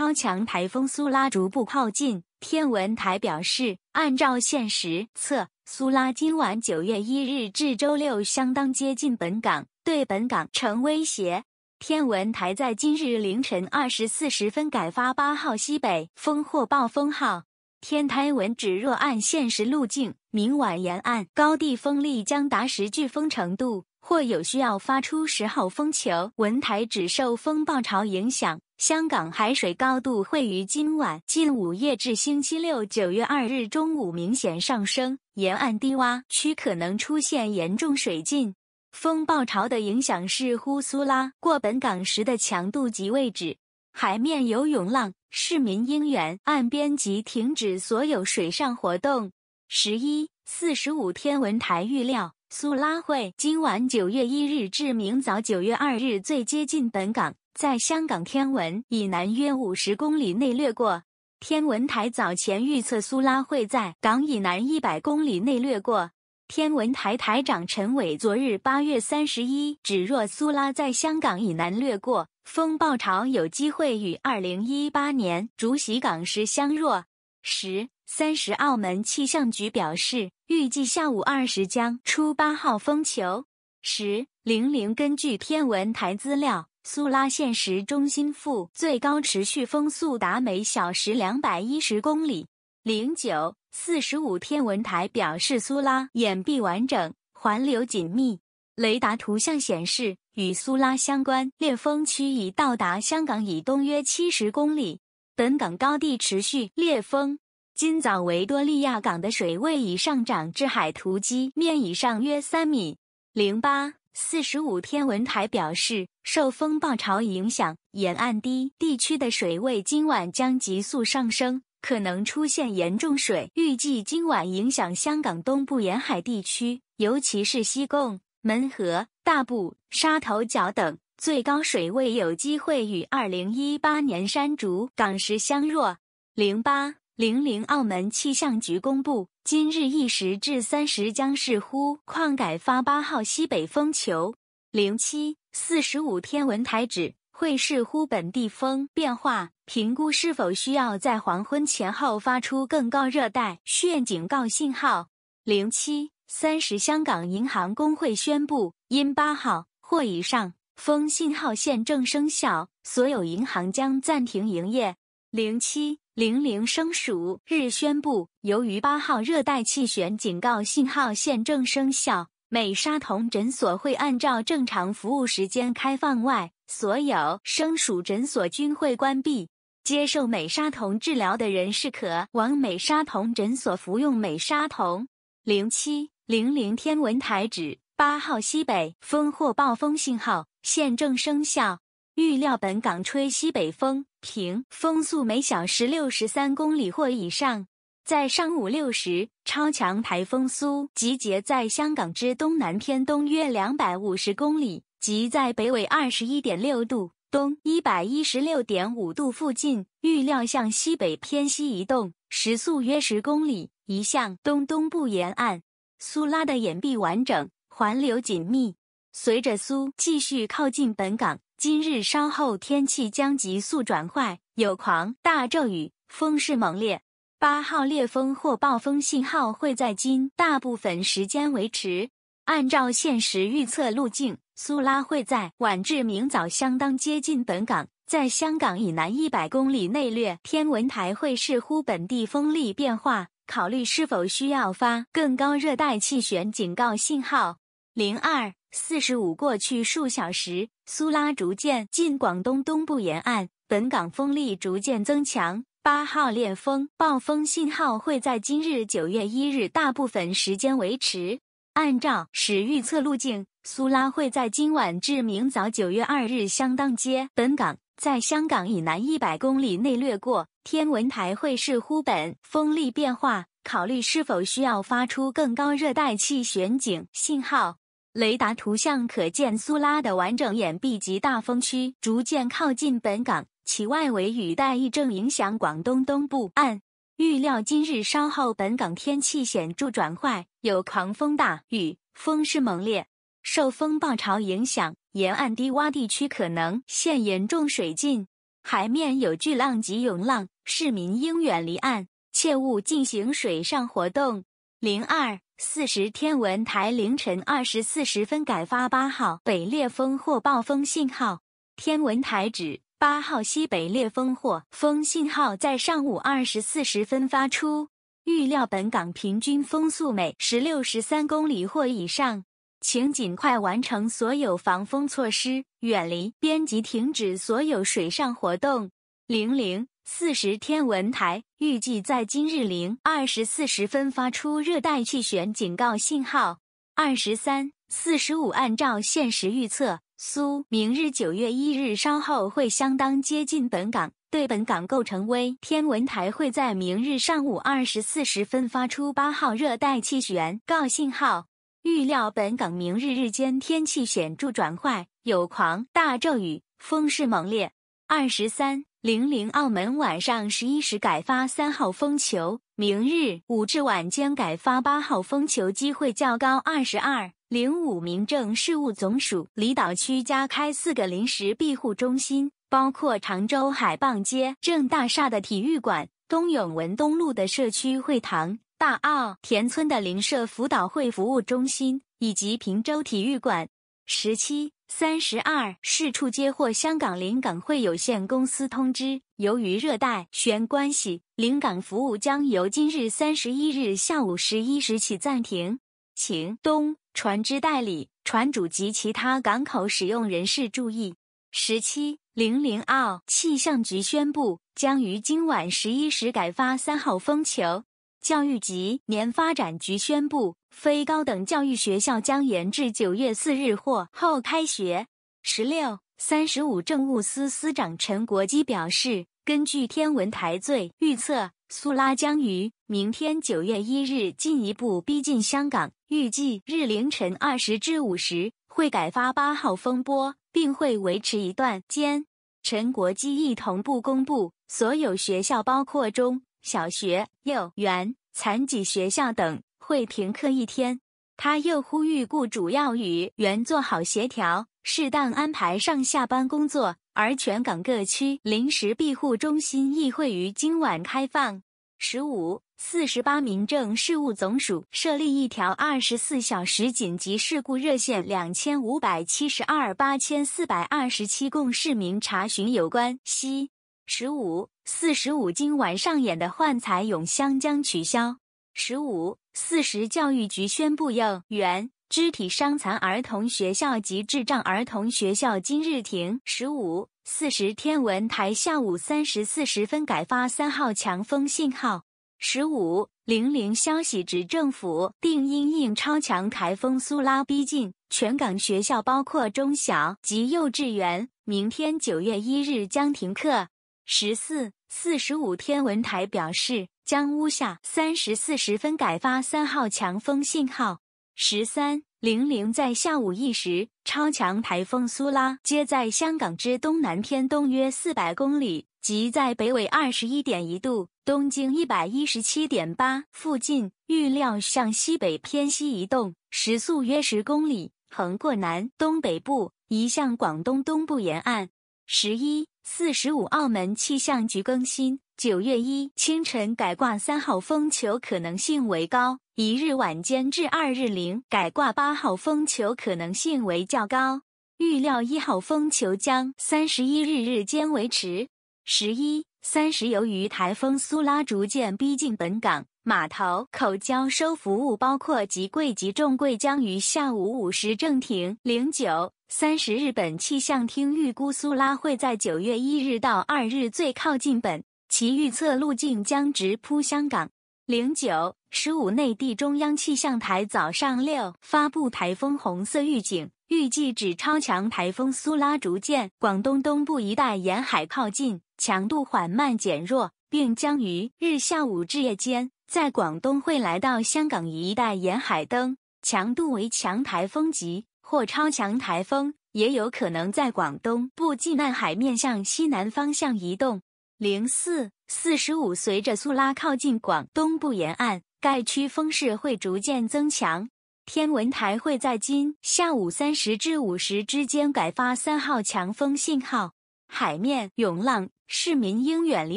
超强台风苏拉逐步靠近，天文台表示，按照现实测，苏拉今晚九月一日至周六相当接近本港，对本港成威胁。天文台在今日凌晨二十四十分改发八号西北风或暴风号。天台文指，若按现实路径，明晚沿岸高地风力将达十飓风程度，或有需要发出十号风球。文台只受风暴潮影响。香港海水高度会于今晚近午夜至星期六九月二日中午明显上升，沿岸低洼区可能出现严重水浸。风暴潮的影响是呼苏拉过本港时的强度及位置，海面有涌浪，市民应远岸边及停止所有水上活动。十一四十五天文台预料，苏拉会今晚九月一日至明早九月二日最接近本港。在香港天文以南约五十公里内掠过。天文台早前预测苏拉会在港以南一百公里内掠过。天文台台长陈伟昨日八月三十一指，若苏拉在香港以南掠过，风暴潮有机会与二零一八年竹席港时相若。十三十，澳门气象局表示，预计下午二时将出八号风球。十零零，根据天文台资料。苏拉现实中心附最高持续风速达每小时两百一十公里。零九四十五天文台表示，苏拉眼壁完整，环流紧密。雷达图像显示，与苏拉相关烈风区已到达香港以东约七十公里。本港高地持续烈风。今早维多利亚港的水位已上涨至海图基面以上约三米。零八四十五天文台表示。受风暴潮影响，沿岸低地区的水位今晚将急速上升，可能出现严重水。预计今晚影响香港东部沿海地区，尤其是西贡、门河、大埔、沙头角等，最高水位有机会与二零一八年山竹、港石相若。零八零零，澳门气象局公布，今日一时至三时将是呼矿改发八号西北风球。零七。四十五天文台指会视乎本地风变化，评估是否需要在黄昏前后发出更高热带炫警告信号。零七三十香港银行工会宣布，因八号或以上风信号现正生效，所有银行将暂停营业。零七零零生署日宣布，由于八号热带气旋警告信号现正生效。美沙酮诊所会按照正常服务时间开放，外所有生属诊所均会关闭。接受美沙酮治疗的人士可往美沙酮诊所服用美沙酮。零七零零天文台指八号西北风或暴风信号现正生效，预料本港吹西北风，平风速每小时六十三公里或以上。在上午六时，超强台风苏集结在香港之东南偏东约两百五十公里，即在北纬二十一点六度、东一百一十六点五度附近，预料向西北偏西移动，时速约十公里，移向东东部沿岸。苏拉的眼壁完整，环流紧密。随着苏继续靠近本港，今日稍后天气将急速转坏，有狂大骤雨，风势猛烈。八号烈风或暴风信号会在今大部分时间维持。按照现实预测路径，苏拉会在晚至明早相当接近本港，在香港以南一百公里内掠。天文台会视乎本地风力变化，考虑是否需要发更高热带气旋警告信号。零二四十五过去数小时，苏拉逐渐近广东东部沿岸，本港风力逐渐增强。八号烈风暴风信号会在今日九月一日大部分时间维持。按照时预测路径，苏拉会在今晚至明早九月二日相当接本港，在香港以南一百公里内掠过。天文台会视乎本风力变化，考虑是否需要发出更高热带气旋警信号。雷达图像可见苏拉的完整眼壁及大风区逐渐靠近本港。其外围雨带亦正影响广东东部岸。预料今日稍后本港天气显著转坏，有狂风大雨，风势猛烈。受风暴潮影响，沿岸低洼地区可能现严重水浸，海面有巨浪及涌浪，市民应远离岸，切勿进行水上活动。零二四时天文台凌晨二十四十分改发八号北烈风或暴风信号。天文台指。八号西北烈风或风信号在上午二时四十分发出，预料本港平均风速每十六十三公里或以上，请尽快完成所有防风措施，远离、编辑、停止所有水上活动。零零四十天文台预计在今日零二十四十分发出热带气旋警告信号二十三四十五。按照现实预测。苏明日九月一日稍后会相当接近本港，对本港构成威。天文台会在明日上午二十四时分发出八号热带气旋告信号，预料本港明日日间天气显著转坏，有狂大骤雨，风势猛烈。二十三零零澳门晚上十一时改发三号风球。明日午至晚间改发八号风球，机会较高。二十二零五，民政事务总署离岛区加开四个临时庇护中心，包括常州海傍街正大厦的体育馆、东永文东路的社区会堂、大澳田村的邻舍辅导会服务中心以及平洲体育馆。十七。三十二事处接获香港临港会有限公司通知，由于热带旋关系，临港服务将由今日三十一日下午十一时起暂停，请东船只代理、船主及其他港口使用人士注意。十七零零澳气象局宣布，将于今晚十一时改发三号风球。教育局、年发展局宣布。非高等教育学校将延至九月四日或后开学。十六，三十五政务司司长陈国基表示，根据天文台最预测，苏拉将于明天九月一日进一步逼近香港，预计日凌晨二时至五时会改发八号风波，并会维持一段间。陈国基亦同步公布，所有学校包括中小学、幼园、残疾学校等。会停课一天。他又呼吁雇主要与原做好协调，适当安排上下班工作。而全港各区临时庇护中心亦会于今晚开放。十五四十八民政事务总署设立一条二十四小时紧急事故热线，两千五百七十二八千四百二十七，供市民查询有关西十五四十五今晚上演的幻彩咏香将取消。十五四十教育局宣布，幼园、肢体伤残儿童学校及智障儿童学校今日停。十五四十天文台下午三时四十分改发三号强风信号。十五零零消息指，政府定因应超强台风苏拉逼近，全港学校包括中小及幼稚园，明天九月一日将停课。十四四十五天文台表示。将屋下三时四十分改发三号强风信号。十三零零在下午一时，超强台风苏拉接在香港之东南偏东约四百公里，即在北纬二十一点一度、东经一百一十七点八附近，预料向西北偏西移动，时速约十公里，横过南东北部，移向广东东部沿岸。十一四十五，澳门气象局更新。九月一清晨改挂三号风球可能性为高，一日晚间至二日零改挂八号风球可能性为较高。预料一号风球将三十一日日间维持。十一三十，由于台风苏拉逐渐逼近本港，码头口交收服务包括集柜及重柜将于下午五时正停。零九三十，日本气象厅预估苏拉会在九月一日到二日最靠近本。其预测路径将直扑香港。零九十五，内地中央气象台早上六发布台风红色预警，预计指超强台风苏拉逐渐广东东部一带沿海靠近，强度缓慢减弱，并将于日下午至夜间在广东会来到香港一带沿海登，强度为强台风级或超强台风，也有可能在广东部近岸海面向西南方向移动。零四四十五，随着苏拉靠近广东部沿岸，该区风势会逐渐增强。天文台会在今下午三时至五时之间改发三号强风信号。海面涌浪，市民应远离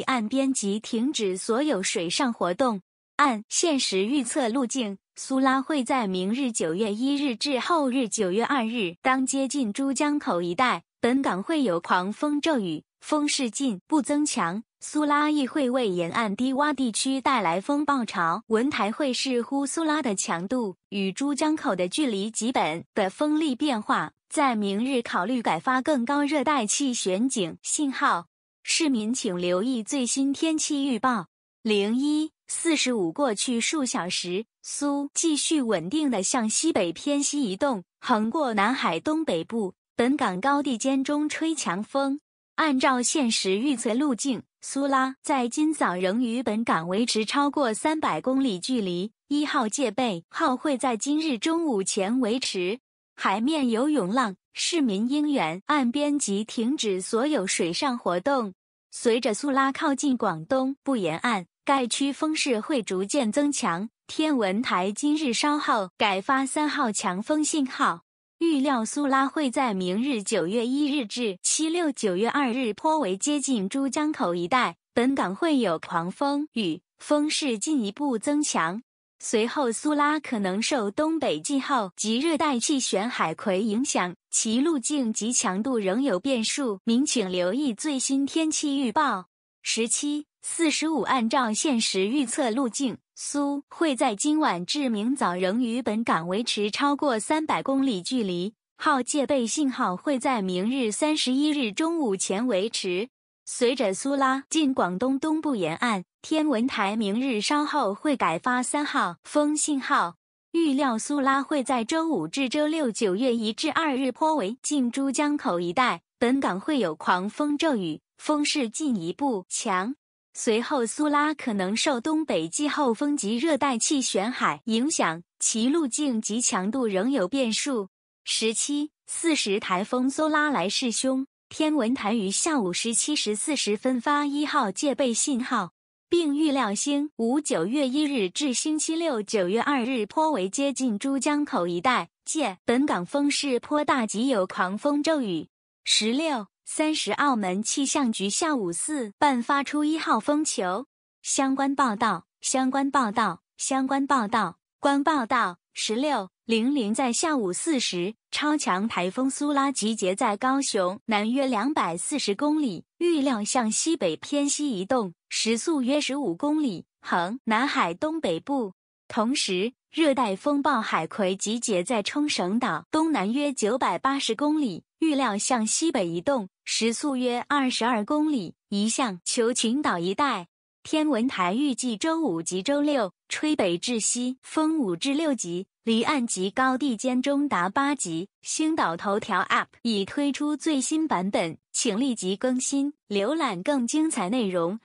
岸边及停止所有水上活动。按现实预测路径，苏拉会在明日九月一日至后日九月二日，当接近珠江口一带，本港会有狂风骤雨。风势一不增强，苏拉亦会为沿岸低洼地区带来风暴潮。文台会视乎苏拉的强度与珠江口的距离及本的风力变化，在明日考虑改发更高热带气旋警信号。市民请留意最新天气预报。零一四十五，过去数小时，苏继续稳定的向西北偏西移动，横过南海东北部，本港高地间中吹强风。按照现实预测路径，苏拉在今早仍与本港维持超过300公里距离。一号戒备号会在今日中午前维持。海面有涌浪，市民应远岸边及停止所有水上活动。随着苏拉靠近广东不沿岸，该区风势会逐渐增强。天文台今日稍后改发三号强风信号。预料苏拉会在明日九月一日至七六九月二日颇为接近珠江口一带，本港会有狂风雨，风势进一步增强。随后苏拉可能受东北季候及热带气旋海葵影响，其路径及强度仍有变数，您请留意最新天气预报。十七四十五，按照现实预测路径。苏会在今晚至明早仍与本港维持超过300公里距离，号戒备信号会在明日31日中午前维持。随着苏拉近广东东部沿岸，天文台明日稍后会改发三号风信号。预料苏拉会在周五至周六 （9 月1至2日）颇为近珠江口一带，本港会有狂风骤雨，风势进一步强。随后，苏拉可能受东北季候风及热带气旋海影响，其路径及强度仍有变数。十七四十台风苏拉来势凶，天文台于下午十七时四十分发一号戒备信号，并预料星五九月一日至星期六九月二日颇为接近珠江口一带，借本港风势颇大及有狂风骤雨。十六。三十，澳门气象局下午四半发出一号风球。相关报道，相关报道，相关报道，关报道。十六零零在下午四时，超强台风苏拉集结在高雄南约两百四十公里，预料向西北偏西移动，时速约十五公里，横南海东北部。同时，热带风暴海葵集结在冲绳岛东南约九百八十公里，预料向西北移动，时速约二十二公里，移向求球群岛一带。天文台预计周五及周六吹北至西风五至六级，离岸及高地间中达八级。星岛头条 App 已推出最新版本，请立即更新，浏览更精彩内容。